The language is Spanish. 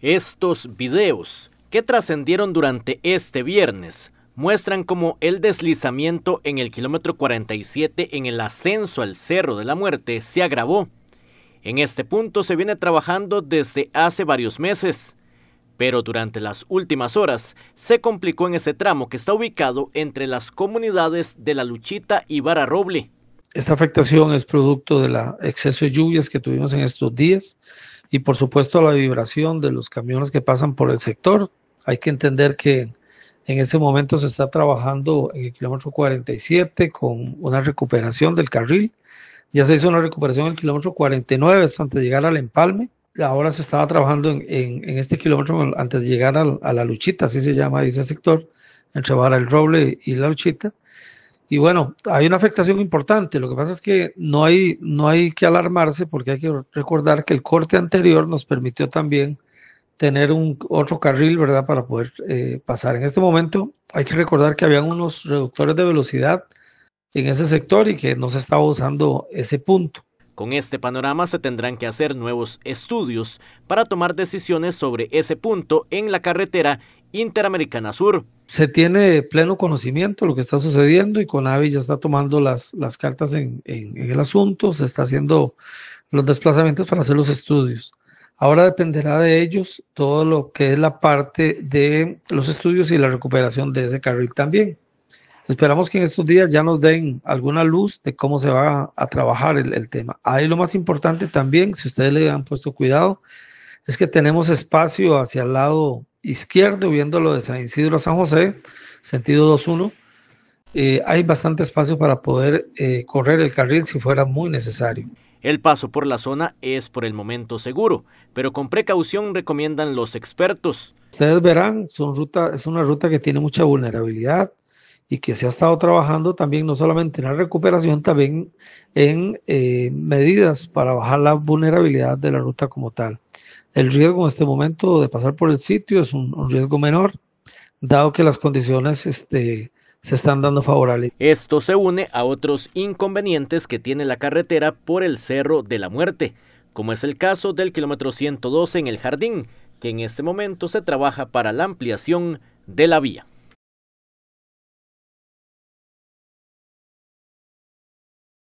Estos videos, que trascendieron durante este viernes, muestran cómo el deslizamiento en el kilómetro 47 en el ascenso al Cerro de la Muerte se agravó. En este punto se viene trabajando desde hace varios meses, pero durante las últimas horas se complicó en ese tramo que está ubicado entre las comunidades de La Luchita y Vara Roble. Esta afectación es producto de la exceso de lluvias que tuvimos en estos días y por supuesto la vibración de los camiones que pasan por el sector. Hay que entender que en ese momento se está trabajando en el kilómetro 47 con una recuperación del carril. Ya se hizo una recuperación en el kilómetro 49, esto antes de llegar al empalme. Ahora se estaba trabajando en, en, este kilómetro antes de llegar a, la luchita, así se llama ese sector, entre Barra el Roble y la luchita. Y bueno, hay una afectación importante. Lo que pasa es que no hay, no hay que alarmarse porque hay que recordar que el corte anterior nos permitió también tener un otro carril, ¿verdad? Para poder eh, pasar. En este momento hay que recordar que habían unos reductores de velocidad en ese sector y que no se estaba usando ese punto. Con este panorama se tendrán que hacer nuevos estudios para tomar decisiones sobre ese punto en la carretera Interamericana Sur. Se tiene pleno conocimiento de lo que está sucediendo y Conavi ya está tomando las, cartas en el asunto, se está haciendo los desplazamientos para hacer los estudios. Ahora dependerá de ellos todo lo que es la parte de los estudios y la recuperación de ese carril también. Esperamos que en estos días ya nos den alguna luz de cómo se va a trabajar el, tema. Ahí lo más importante también, si ustedes le han puesto cuidado, es que tenemos espacio hacia el lado izquierdo, viéndolo de San Isidro a San José, sentido 2-1. Eh, hay bastante espacio para poder eh, correr el carril si fuera muy necesario. El paso por la zona es por el momento seguro, pero con precaución recomiendan los expertos. Ustedes verán, es una ruta que tiene mucha vulnerabilidad y que se ha estado trabajando también no solamente en la recuperación, también en eh, medidas para bajar la vulnerabilidad de la ruta como tal. El riesgo en este momento de pasar por el sitio es un, riesgo menor, dado que las condiciones este, se están dando favorables. Esto se une a otros inconvenientes que tiene la carretera por el Cerro de la Muerte, como es el caso del kilómetro 112 en el Jardín, que en este momento se trabaja para la ampliación de la vía.